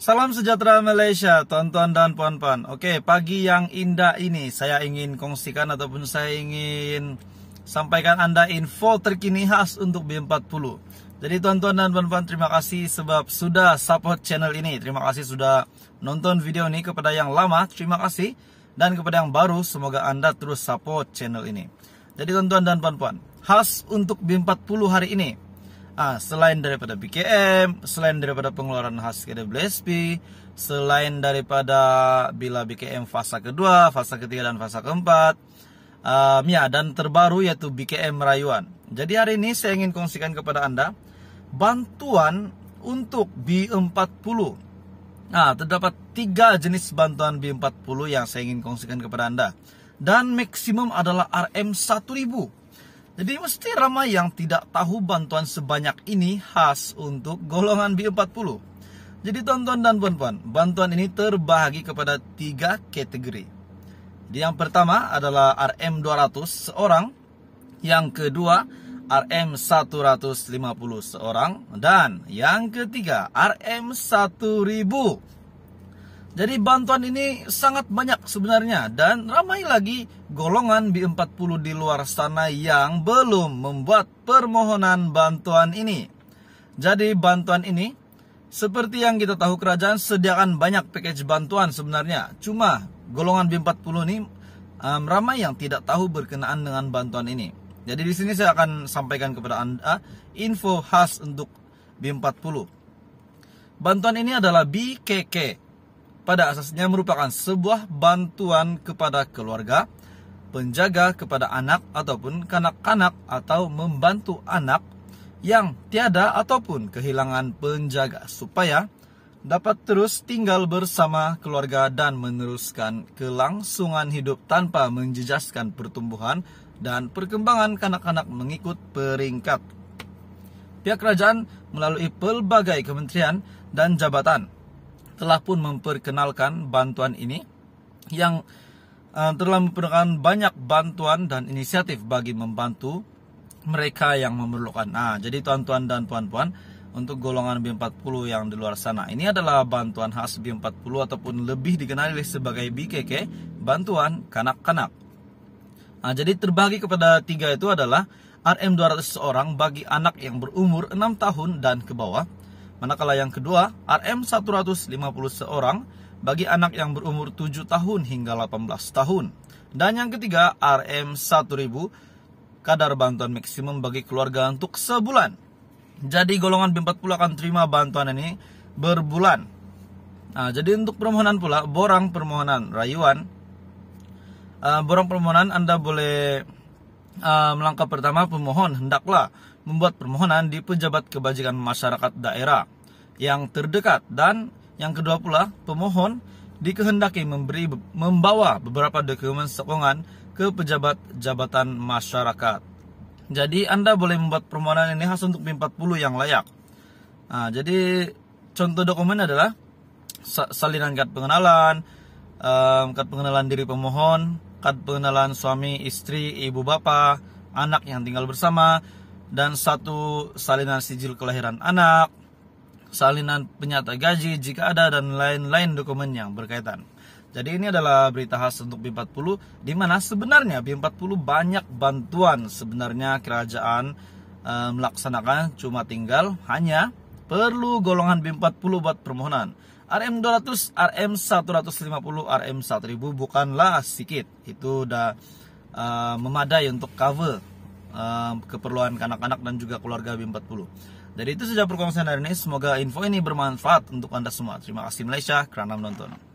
Salam sejahtera Malaysia, tonton dan puan-puan. Oke, pagi yang indah ini saya ingin kongsikan ataupun saya ingin sampaikan Anda info terkini khas untuk B40. Jadi tonton dan puan-puan terima kasih sebab sudah support channel ini. Terima kasih sudah nonton video ini kepada yang lama, terima kasih. Dan kepada yang baru, semoga Anda terus support channel ini. Jadi tonton dan puan-puan, khas untuk B40 hari ini Ah, selain daripada BKM, selain daripada pengeluaran khas KWSP, selain daripada bila BKM fase kedua, fase ketiga dan fase keempat, um, ya dan terbaru yaitu BKM rayuan. Jadi hari ini saya ingin kongsikan kepada Anda bantuan untuk B40. Nah, terdapat tiga jenis bantuan B40 yang saya ingin kongsikan kepada Anda. Dan maksimum adalah RM1000 jadi mesti ramai yang tidak tahu bantuan sebanyak ini khas untuk golongan B40. Jadi tonton dan puan-puan, bantuan ini terbahagi kepada tiga kategori. Jadi yang pertama adalah RM200 seorang, yang kedua RM150 seorang, dan yang ketiga RM1000 jadi bantuan ini sangat banyak sebenarnya dan ramai lagi golongan B40 di luar sana yang belum membuat permohonan bantuan ini. Jadi bantuan ini seperti yang kita tahu kerajaan sediakan banyak package bantuan sebenarnya. Cuma golongan B40 ini um, ramai yang tidak tahu berkenaan dengan bantuan ini. Jadi di sini saya akan sampaikan kepada Anda info khas untuk B40. Bantuan ini adalah BKK pada asasnya merupakan sebuah bantuan kepada keluarga, penjaga kepada anak ataupun kanak-kanak atau membantu anak yang tiada ataupun kehilangan penjaga supaya dapat terus tinggal bersama keluarga dan meneruskan kelangsungan hidup tanpa menjejaskan pertumbuhan dan perkembangan kanak-kanak mengikut peringkat. Pihak kerajaan melalui pelbagai kementerian dan jabatan telah pun memperkenalkan bantuan ini yang eh, telah memperkenalkan banyak bantuan dan inisiatif bagi membantu mereka yang memerlukan. Nah, jadi tuan-tuan dan puan-puan, untuk golongan B40 yang di luar sana. Ini adalah bantuan khas B40 ataupun lebih dikenali sebagai BKK, bantuan kanak-kanak. Nah, jadi terbagi kepada tiga itu adalah RM200 seorang bagi anak yang berumur 6 tahun dan ke bawah, Manakala yang kedua, RM 150 seorang bagi anak yang berumur 7 tahun hingga 18 tahun. Dan yang ketiga, RM 1000 kadar bantuan maksimum bagi keluarga untuk sebulan. Jadi golongan B40 akan terima bantuan ini berbulan. Nah, jadi untuk permohonan pula, borang permohonan rayuan. Uh, borang permohonan Anda boleh uh, melangkah pertama pemohon hendaklah membuat permohonan di pejabat kebajikan masyarakat daerah yang terdekat dan yang kedua pula pemohon dikehendaki memberi membawa beberapa dokumen sokongan ke pejabat jabatan masyarakat. Jadi Anda boleh membuat permohonan ini khas untuk BIM 40 yang layak. Nah, jadi contoh dokumen adalah salinan kad pengenalan, um, kad pengenalan diri pemohon, kad pengenalan suami, istri, ibu bapak, anak yang tinggal bersama, dan satu salinan sijil kelahiran anak, salinan penyata gaji jika ada dan lain-lain dokumen yang berkaitan. Jadi ini adalah berita khas untuk B40 di mana sebenarnya B40 banyak bantuan sebenarnya kerajaan e, melaksanakan cuma tinggal hanya perlu golongan B40 buat permohonan. RM200, RM150, RM1000 bukanlah sedikit. Itu udah uh, memadai untuk cover Eh, keperluan kanak-kanak dan juga keluarga b 40 Jadi itu saja perkongsian hari ini. Semoga info ini bermanfaat untuk Anda semua. Terima kasih Malaysia kerana menonton.